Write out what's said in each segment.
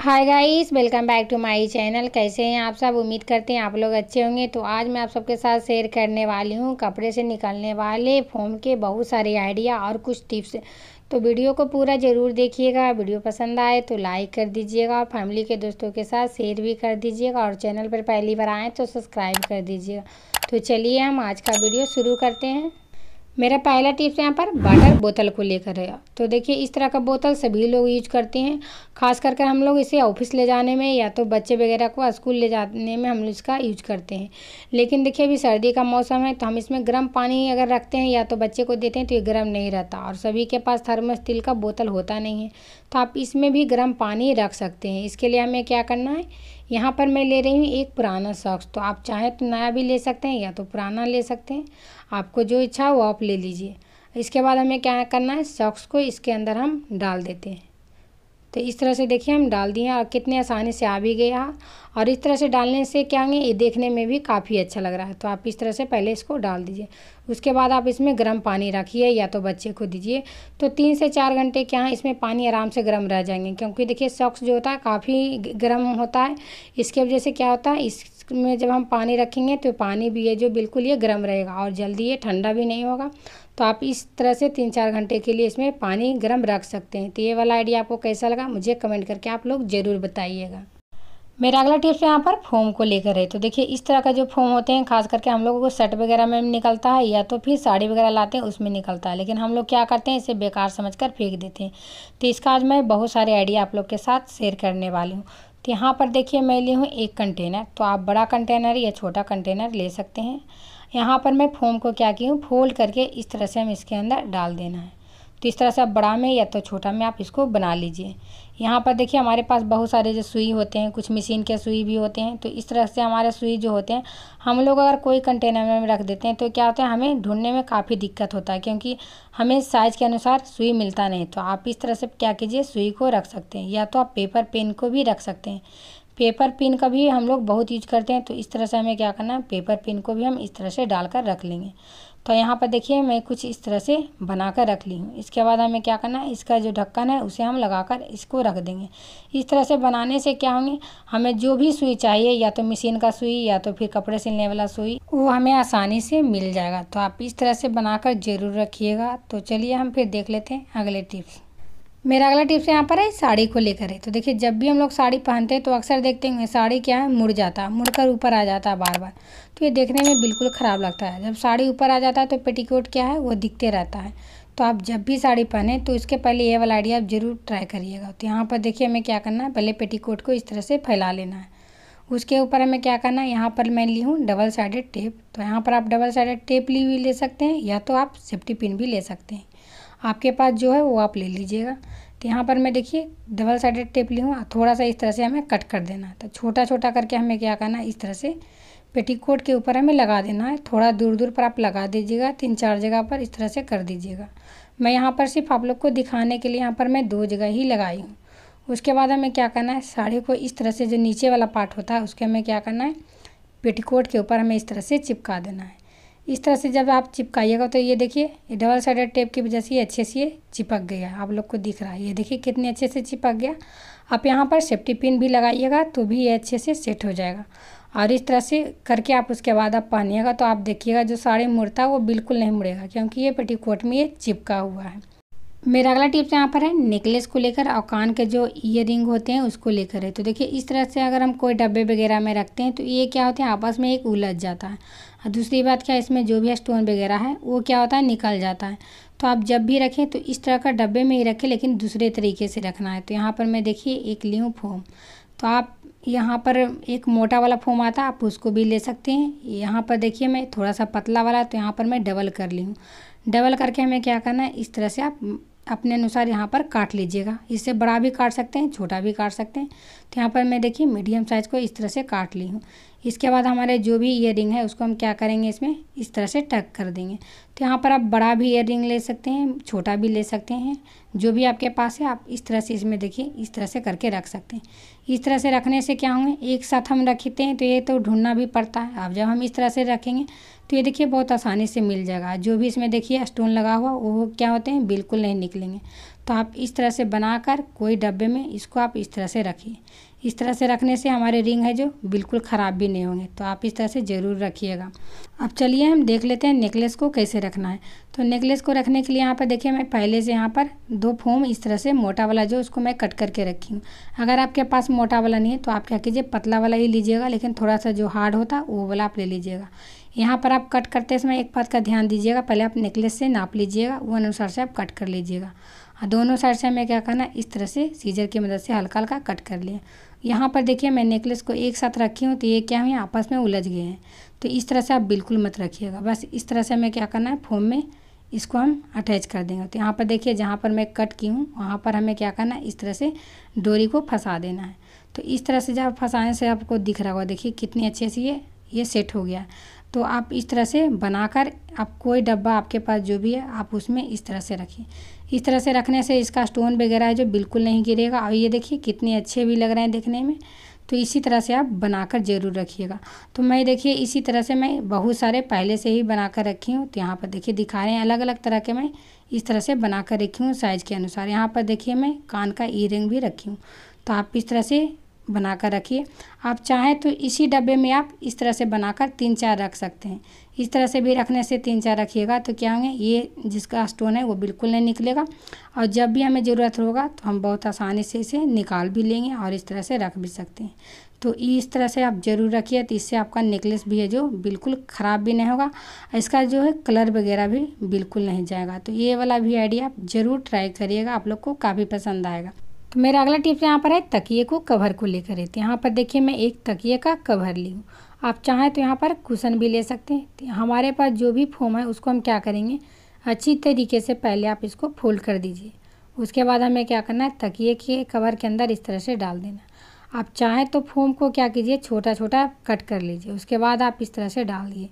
hi guys welcome back to my channel कैसे हैं आप सब उम्मीद करते हैं आप लोग अच्छे होंगे तो आज मैं आप सबके साथ शेयर करने वाली हूँ कपड़े से निकलने वाले फोम के बहुत सारे आइडिया और कुछ टिप्स तो वीडियो को पूरा ज़रूर देखिएगा वीडियो पसंद आए तो लाइक कर दीजिएगा और फैमिली के दोस्तों के साथ शेयर भी कर दीजिएगा और चैनल पर पहली बार आएँ तो सब्सक्राइब कर दीजिएगा तो चलिए हम आज का वीडियो शुरू करते हैं मेरा पहला टिप्स यहाँ पर वाटर बोतल को लेकर है तो देखिए इस तरह का बोतल सभी लोग यूज करते हैं खास कर हम लोग इसे ऑफिस ले जाने में या तो बच्चे वगैरह को स्कूल ले जाने में हम इसका यूज करते हैं लेकिन देखिए अभी सर्दी का मौसम है तो हम इसमें गर्म पानी अगर रखते हैं या तो बच्चे को देते हैं तो ये गर्म नहीं रहता और सभी के पास थर्मल स्टील का बोतल होता नहीं है तो आप इसमें भी गर्म पानी रख सकते हैं इसके लिए हमें क्या करना है यहाँ पर मैं ले रही हूँ एक पुराना सॉक्स तो आप चाहें तो नया भी ले सकते हैं या तो पुराना ले सकते हैं आपको जो इच्छा हो आप ले लीजिए इसके बाद हमें क्या करना है सॉक्स को इसके अंदर हम डाल देते हैं तो इस तरह से देखिए हम डाल दिए और कितने आसानी से आ भी गया और इस तरह से डालने से क्या है ये देखने में भी काफ़ी अच्छा लग रहा है तो आप इस तरह से पहले इसको डाल दीजिए उसके बाद आप इसमें गर्म पानी रखिए या तो बच्चे को दीजिए तो तीन से चार घंटे क्या है इसमें पानी आराम से गर्म रह जाएंगे क्योंकि देखिए सॉक्स जो होता है काफ़ी गर्म होता है इसके वजह से क्या होता है इस में जब हम पानी रखेंगे तो पानी भी है जो बिल्कुल ये गर्म रहेगा और जल्दी ये ठंडा भी नहीं होगा तो आप इस तरह से तीन चार घंटे के लिए इसमें पानी गर्म रख सकते हैं तो ये वाला आइडिया आपको कैसा लगा मुझे कमेंट करके आप लोग ज़रूर बताइएगा मेरा अगला टिप्स यहाँ पर फोम को लेकर है तो देखिए इस तरह का जो फोम होते हैं खास करके हम लोगों को शर्ट वगैरह में निकलता है या तो फिर साड़ी वगैरह लाते हैं उसमें निकलता है लेकिन हम लोग क्या करते हैं इसे बेकार समझ कर फेंक देते हैं तो इसका आज मैं बहुत सारे आइडिया आप लोग के साथ शेयर करने वाली हूँ तो यहाँ पर देखिए मैं ली हूँ एक कंटेनर तो आप बड़ा कंटेनर या छोटा कंटेनर ले सकते हैं यहाँ पर मैं फोम को क्या की हूँ फोल्ड करके इस तरह से हम इसके अंदर डाल देना है तो इस तरह से आप बड़ा में या तो छोटा में आप इसको बना लीजिए यहाँ पर देखिए हमारे पास बहुत सारे जो सुई होते हैं कुछ मशीन के सुई भी होते हैं तो इस तरह से हमारे सुई जो होते हैं हम लोग अगर कोई कंटेनर में रख देते हैं तो क्या होता है हमें ढूंढने में काफ़ी दिक्कत होता है क्योंकि हमें साइज़ के अनुसार सुई मिलता नहीं तो आप इस तरह से क्या कीजिए सुई को रख सकते हैं या तो आप पेपर पेन को भी रख सकते हैं पेपर पिन का भी हम लोग बहुत यूज करते हैं तो इस तरह से हमें क्या करना है पेपर पिन को भी हम इस तरह से डालकर रख लेंगे तो यहाँ पर देखिए मैं कुछ इस तरह से बना कर रख ली हूँ इसके बाद हमें क्या करना है इसका जो ढक्कन है उसे हम लगाकर इसको रख देंगे इस तरह से बनाने से क्या होंगे हमें जो भी सुई चाहिए या तो मशीन का सुई या तो फिर कपड़े सिलने वाला सुई वो हमें आसानी से मिल जाएगा तो आप इस तरह से बनाकर ज़रूर रखिएगा तो चलिए हम फिर देख लेते हैं अगले टिप्स मेरा अगला टिप्स यहाँ पर है साड़ी को लेकर है तो देखिए जब भी हम लोग साड़ी पहनते हैं तो अक्सर देखते हैं साड़ी क्या है मुड़ जाता है मुड़कर ऊपर आ जाता है बार बार तो ये देखने में बिल्कुल ख़राब लगता है जब साड़ी ऊपर आ जाता है तो पेटीकोट क्या है वो दिखते रहता है तो आप जब भी साड़ी पहने तो इसके पहले ये वाला आइडिया आप ज़रूर ट्राई करिएगा तो यहाँ पर देखिए हमें क्या करना है पहले पेटीकोट को इस तरह से फैला लेना है उसके ऊपर हमें क्या करना है यहाँ पर मैं ली हूँ डबल साइडेड टेप तो यहाँ पर आप डबल साइडेड टेप ली हुई ले सकते हैं या तो आप सेफ्टी पिन भी ले सकते हैं आपके पास जो है वो आप ले लीजिएगा तो यहाँ पर मैं देखिए डबल साइडेड टेप ली हूँ थोड़ा सा इस तरह से हमें कट कर देना है तो छोटा छोटा करके हमें क्या करना है इस तरह से पेटीकोट के ऊपर हमें लगा देना है थोड़ा दूर दूर पर आप लगा दीजिएगा तीन चार जगह पर इस तरह से कर दीजिएगा मैं यहाँ पर सिर्फ आप लोग को दिखाने के लिए यहाँ पर मैं दो जगह ही लगाई हूँ उसके बाद हमें क्या करना है साड़ी को इस तरह से जो नीचे वाला पार्ट होता है उसके हमें क्या करना है पेटीकोट के ऊपर हमें इस तरह से चिपका देना है इस तरह से जब आप चिपकाइएगा तो ये देखिए ये डबल साइडेड टेप की वजह से ये अच्छे से ये चिपक गया आप लोग को दिख रहा है ये देखिए कितने अच्छे से चिपक गया आप यहाँ पर सेफ्टी पिन भी लगाइएगा तो भी ये अच्छे से सेट हो जाएगा और इस तरह से करके आप उसके बाद आप पहनिएगा तो आप देखिएगा जो साड़ी मुड़ता है वो बिल्कुल नहीं मुड़ेगा क्योंकि ये पेटीकोट में ये चिपका हुआ है मेरा अगला टिप्स यहाँ पर है नेकलेस को लेकर और कान के जो ईयर होते हैं उसको लेकर है तो देखिए इस तरह से अगर हम कोई डब्बे वगैरह में रखते हैं तो ये क्या होते हैं आपस में एक उलझ जाता है और दूसरी बात क्या है इसमें जो भी स्टोन वगैरह है वो क्या होता है निकल जाता है तो आप जब भी रखें तो इस तरह का डब्बे में ही रखें लेकिन दूसरे तरीके से रखना है तो यहाँ पर मैं देखिए एक ली हूँ फोम तो आप यहाँ पर एक मोटा वाला फोम आता है आप उसको भी ले सकते हैं यहाँ पर देखिए मैं थोड़ा सा पतला वाला तो यहाँ पर मैं डबल कर ली हूँ डबल करके हमें क्या करना है इस तरह से आप अपने अनुसार यहाँ पर काट लीजिएगा इससे बड़ा भी काट सकते हैं छोटा भी काट सकते हैं तो यहाँ पर मैं देखिए मीडियम साइज़ को इस तरह से काट ली हूँ इसके बाद हमारे जो भी ईयर है उसको हम क्या करेंगे इसमें इस तरह से टक कर देंगे तो यहाँ पर आप बड़ा भी ईयर ले सकते हैं छोटा भी ले सकते हैं जो भी आपके पास है आप इस तरह से इसमें देखिए इस तरह से करके रख सकते हैं इस तरह से रखने से क्या होंगे एक साथ हम रखते हैं तो ये तो ढूंढना भी पड़ता है अब जब हम इस तरह से रखेंगे तो ये देखिए बहुत आसानी से मिल जाएगा जो भी इसमें देखिए स्टोन लगा हुआ वो क्या होते हैं बिल्कुल नहीं निकलेंगे तो आप इस तरह से बनाकर कोई डब्बे में इसको आप इस तरह से रखिए इस तरह से रखने से हमारे रिंग है जो बिल्कुल ख़राब भी नहीं होंगे तो आप इस तरह से ज़रूर रखिएगा अब चलिए हम देख लेते हैं नेकलेस को कैसे रखना है तो नेकलेस को रखने के लिए यहाँ पर देखिए मैं पहले से यहाँ पर दो फोम इस तरह से मोटा वाला जो उसको मैं कट करके रखी हूँ अगर आपके पास मोटा वाला नहीं है तो आप क्या कीजिए पतला वाला ही लीजिएगा लेकिन थोड़ा सा जो हार्ड होता है वो वाला आप ले लीजिएगा यहाँ पर आप कट करते समय एक बात का ध्यान दीजिएगा पहले आप नेकलेस से नाप लीजिएगा वो अनुसार से आप कट कर लीजिएगा हाँ, दोनों साइड से हमें क्या करना इस तरह से सीजर की मदद से हल्का हल्का कट कर लिया यहाँ पर देखिए मैं नेकलेस को एक साथ रखी हूँ तो ये क्या हुई आपस में उलझ गए हैं तो इस तरह से आप बिल्कुल मत रखिएगा बस इस तरह से हमें क्या करना है फोम में इसको हम अटैच कर देंगे तो यहाँ पर देखिए जहाँ पर मैं कट की हूँ वहाँ पर हमें क्या करना है इस तरह से डोरी को फंसा देना है तो इस तरह से जब फंसाने से आपको दिख रहा होगा देखिए कितनी अच्छे से ये ये सेट हो गया तो आप इस तरह से बनाकर आप कोई डब्बा आपके पास जो भी है आप उसमें इस तरह से रखिए इस तरह से रखने से इसका स्टोन वगैरह है जो बिल्कुल नहीं गिरेगा और ये देखिए कितने अच्छे भी लग रहे हैं देखने में तो इसी तरह से आप बनाकर ज़रूर रखिएगा तो मैं देखिए इसी तरह से मैं बहुत सारे पहले से ही बनाकर रखी हूँ तो यहाँ पर देखिए दिखा रहे हैं अलग अलग तरह के मैं इस तरह से बनाकर रखी हूँ साइज़ के अनुसार यहाँ पर देखिए मैं कान का ई भी रखी हूँ तो आप इस तरह से बनाकर रखिए आप चाहें तो इसी डब्बे में आप इस तरह से बनाकर तीन चार रख सकते हैं इस तरह से भी रखने से तीन चार रखिएगा तो क्या होंगे ये जिसका स्टोन है वो बिल्कुल नहीं निकलेगा और जब भी हमें ज़रूरत होगा तो हम बहुत आसानी से इसे निकाल भी लेंगे और इस तरह से रख भी सकते हैं तो इस तरह से आप ज़रूर रखिए तो इससे आपका नेकलेस भी है जो बिल्कुल ख़राब भी नहीं होगा इसका जो है कलर वगैरह भी बिल्कुल नहीं जाएगा तो ये वाला भी आइडिया आप ज़रूर ट्राई करिएगा आप लोग को काफ़ी पसंद आएगा तो मेरा अगला टिप्स यहाँ पर है तकिए को कवर को लेकर रहते यहाँ पर देखिए मैं एक तकिए का कवर ली हूँ आप चाहें तो यहाँ पर कुशन भी ले सकते हैं तो हमारे पास जो भी फोम है उसको हम क्या करेंगे अच्छी तरीके से पहले आप इसको फोल्ड कर दीजिए उसके बाद हमें क्या करना है तकिए के कवर के अंदर इस तरह से डाल देना आप चाहें तो फोम को क्या कीजिए छोटा छोटा कट कर लीजिए उसके बाद आप इस तरह से डाल दिए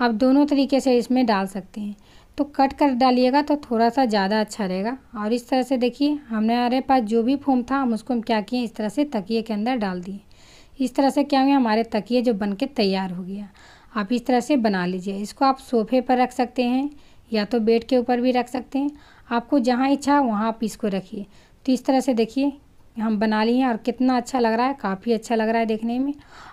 आप दोनों तरीके से इसमें डाल सकते हैं तो कट कर डालिएगा तो थोड़ा सा ज़्यादा अच्छा रहेगा और इस तरह से देखिए हमने हमारे पास जो भी फोम था हम उसको हम क्या किए इस तरह से तकिए के अंदर डाल दिए इस तरह से क्या हुआ हमारे तकिए जो बन के तैयार हो गया आप इस तरह से बना लीजिए इसको आप सोफे पर रख सकते हैं या तो बेड के ऊपर भी रख सकते हैं आपको जहाँ इच्छा वहाँ आप इसको रखिए तो इस तरह से देखिए हम बना लिए हैं और कितना अच्छा लग रहा है काफ़ी अच्छा लग रहा है देखने में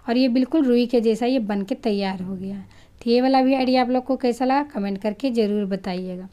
और ये बिल्कुल रुई के जैसा ये बन के तैयार हो गया है तो ये वाला भी आइडिया आप लोग को कैसा लगा कमेंट करके ज़रूर बताइएगा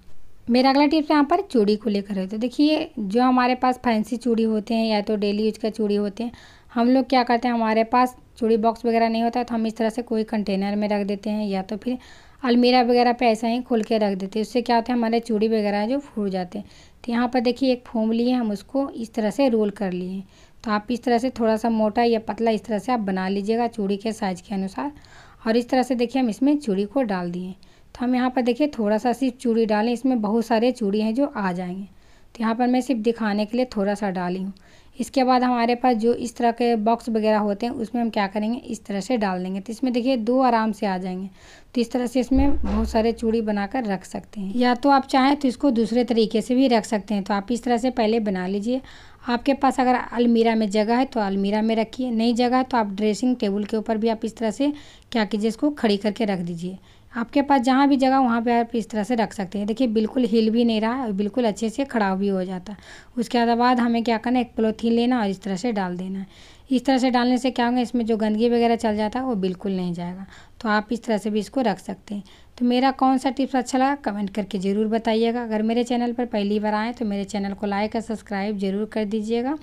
मेरा अगला टिप्स यहाँ पर चूड़ी को लेकर है तो देखिए जो हमारे पास फैंसी चूड़ी होते हैं या तो डेली यूज का चूड़ी होते हैं हम लोग क्या करते हैं हमारे पास चूड़ी बॉक्स वगैरह नहीं होता तो हम इस तरह से कोई कंटेनर में रख देते हैं या तो फिर अलमीरा वगैरह पे ऐसा ही खोल के रख देते हैं उससे क्या होता है हमारे चूड़ी वगैरह जो फूट जाते हैं तो यहाँ पर देखिए एक फोम लिए हम उसको इस तरह से रोल कर लिए तो आप इस तरह से थोड़ा सा मोटा या पतला इस तरह से आप बना लीजिएगा चूड़ी के साइज़ के अनुसार और इस तरह से देखिए हम इसमें चूड़ी को डाल दिए तो हम यहाँ पर देखिए थोड़ा सा सिर्फ चूड़ी डालें इसमें बहुत सारे चूड़ी हैं जो आ जाएंगे तो यहाँ पर मैं सिर्फ दिखाने के लिए थोड़ा सा डाली हूँ इसके बाद हमारे पास जो इस तरह के बॉक्स वगैरह होते हैं उसमें हम क्या करेंगे इस तरह से डाल देंगे तो इसमें देखिए दो आराम से आ जाएंगे तो इस तरह से इसमें बहुत सारे चूड़ी बनाकर रख सकते हैं या तो आप चाहें तो इसको दूसरे तरीके से भी रख सकते हैं तो आप इस तरह से पहले बना लीजिए आपके पास अगर अलमीरा में जगह है तो अलमीरा में रखिए नहीं जगह है तो आप ड्रेसिंग टेबल के ऊपर भी आप इस तरह से क्या कीजिए इसको खड़ी करके रख दीजिए आपके पास जहाँ भी जगह वहाँ पे आप इस तरह से रख सकते हैं देखिए बिल्कुल हिल भी नहीं रहा बिल्कुल अच्छे से खड़ा भी हो जाता उसके बाद हमें क्या करना है एक पोलोथीन लेना और इस तरह से डाल देना है इस तरह से डालने से क्या होगा इसमें जो गंदगी वगैरह चल जाता है वो बिल्कुल नहीं जाएगा तो आप इस तरह से भी इसको रख सकते हैं तो मेरा कौन सा टिप्स अच्छा लगा कमेंट करके ज़रूर बताइएगा अगर मेरे चैनल पर पहली बार आएँ तो मेरे चैनल को लाइक और सब्सक्राइब ज़रूर कर दीजिएगा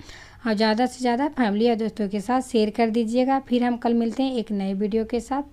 और ज़्यादा से ज़्यादा फैमिली और दोस्तों के साथ शेयर कर दीजिएगा फिर हम कल मिलते हैं एक नए वीडियो के साथ